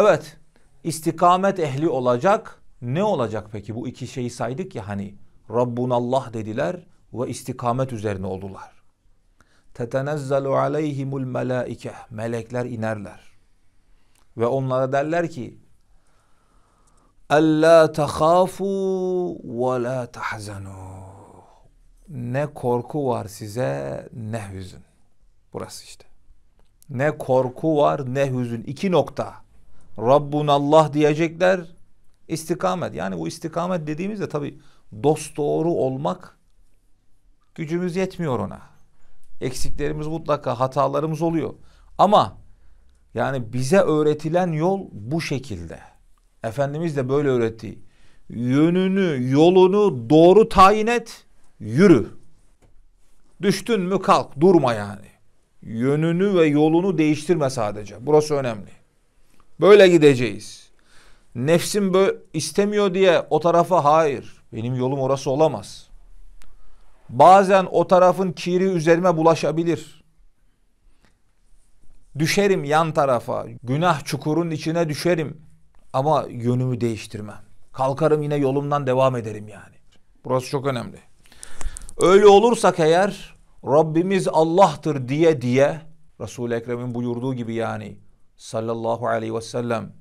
Evet istikamet ehli olacak. Ne olacak peki bu iki şeyi saydık ya hani Rabbunallah dediler ve istikamet üzerine oldular. Tetenezzalu aleyhimul melaike. Melekler inerler. Ve onlara derler ki Ella tahafu ve la tahzanu. Ne korku var size ne hüzün. Burası işte. Ne korku var ne hüzün. İki nokta. Rabbun Allah diyecekler. İstikamet. Yani bu istikamet dediğimizde tabi dost doğru olmak gücümüz yetmiyor ona. Eksiklerimiz mutlaka hatalarımız oluyor. Ama yani bize öğretilen yol bu şekilde. Efendimiz de böyle öğretti. Yönünü, yolunu doğru tayin et, yürü. Düştün mü kalk, durma yani. Yönünü ve yolunu değiştirme sadece. Burası önemli. Böyle gideceğiz. Nefsim bö istemiyor diye o tarafa hayır. Benim yolum orası olamaz. Bazen o tarafın kiri üzerime bulaşabilir. Düşerim yan tarafa. Günah çukurun içine düşerim. Ama yönümü değiştirmem. Kalkarım yine yolumdan devam ederim yani. Burası çok önemli. Öyle olursak eğer Rabbimiz Allah'tır diye diye Resul-i Ekrem'in buyurduğu gibi yani sallallahu aleyhi ve sellem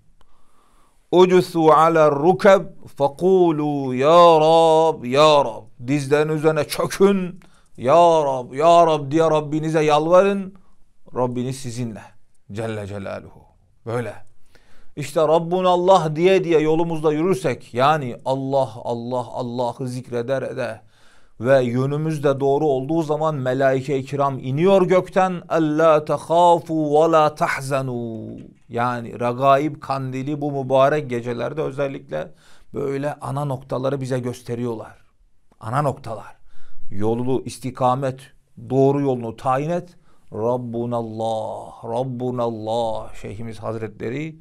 Ucusu ala rukab fekulu ya Rab ya Rab dizden üzerine çökün ya Rab ya Rab diye Rabbinize yalvarın Rabbiniz sizinle Celle Celaluhu böyle işte Rabbun Allah diye diye yolumuzda yürürsek yani Allah Allah Allah'ı zikreder ede ve yönümüz de doğru olduğu zaman melaike-i kiram iniyor gökten. Allah tehafu ve la tahzanu. Yani regaib kandili bu mübarek gecelerde özellikle böyle ana noktaları bize gösteriyorlar. Ana noktalar. Yolunu istikamet, doğru yolunu tayin et. Rabbunallah, Rabbunallah. Şeyhimiz Hazretleri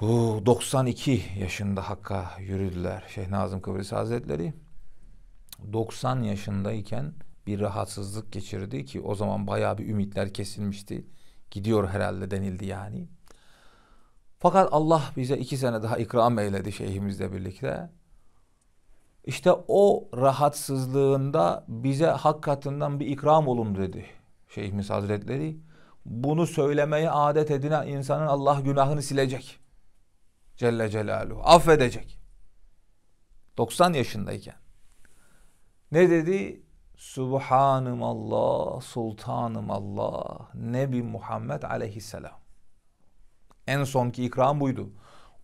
92 yaşında Hakk'a yürüdüler. Şeyh Nazım Kıbrıs Hazretleri. 90 yaşındayken bir rahatsızlık geçirdi ki o zaman bayağı bir ümitler kesilmişti. Gidiyor herhalde denildi yani. Fakat Allah bize iki sene daha ikram eyledi şeyhimizle birlikte. İşte o rahatsızlığında bize hakikatinden bir ikram olun dedi Şeyhimiz Hazretleri. Bunu söylemeye adet edinen insanın Allah günahını silecek. Celle Celaluhu. Affedecek. 90 yaşındayken. Ne dedi? Subhanım Allah, Sultanım Allah, Nebi Muhammed aleyhisselam. En sonki ikram buydu.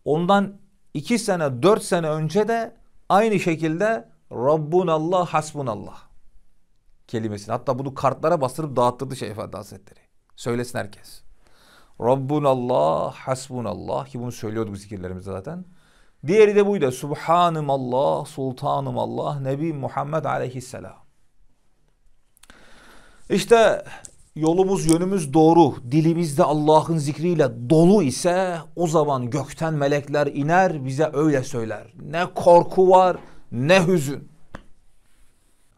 Ondan iki sene, dört sene önce de aynı şekilde Rabbunallah, Hasbunallah kelimesini. Hatta bunu kartlara bastırıp dağıttırdı Şeyh Efendi Hazretleri. Söylesin herkes. Rabbunallah, Hasbunallah ki bunu söylüyorduk zikirlerimizde zaten. Diğeri de buydu. Subhanım Allah, Sultanım Allah, Nebi Muhammed aleyhisselam. İşte yolumuz yönümüz doğru, dilimizde Allah'ın zikriyle dolu ise o zaman gökten melekler iner bize öyle söyler. Ne korku var ne hüzün.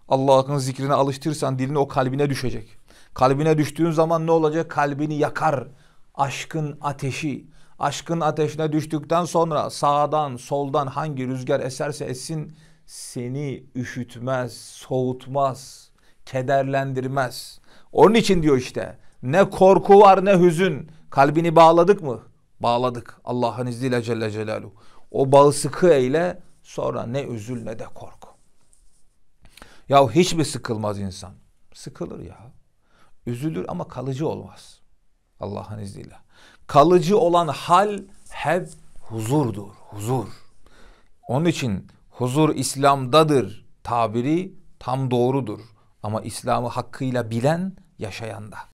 Allah'ın zikrine alıştırırsan dilini o kalbine düşecek. Kalbine düştüğün zaman ne olacak? Kalbini yakar. Aşkın ateşi, Aşkın ateşine düştükten sonra sağdan soldan hangi rüzgar eserse etsin seni üşütmez, soğutmaz, kederlendirmez. Onun için diyor işte ne korku var ne hüzün. Kalbini bağladık mı? Bağladık Allah'ın izniyle Celle Celaluhu. O bağı sıkı eyle sonra ne üzül ne de korku. Ya hiç mi sıkılmaz insan? Sıkılır ya. Üzülür ama kalıcı olmaz. Allah'ın izniyle kalıcı olan hal hep huzurdur. Huzur. Onun için huzur İslam'dadır tabiri tam doğrudur. Ama İslam'ı hakkıyla bilen yaşayanda.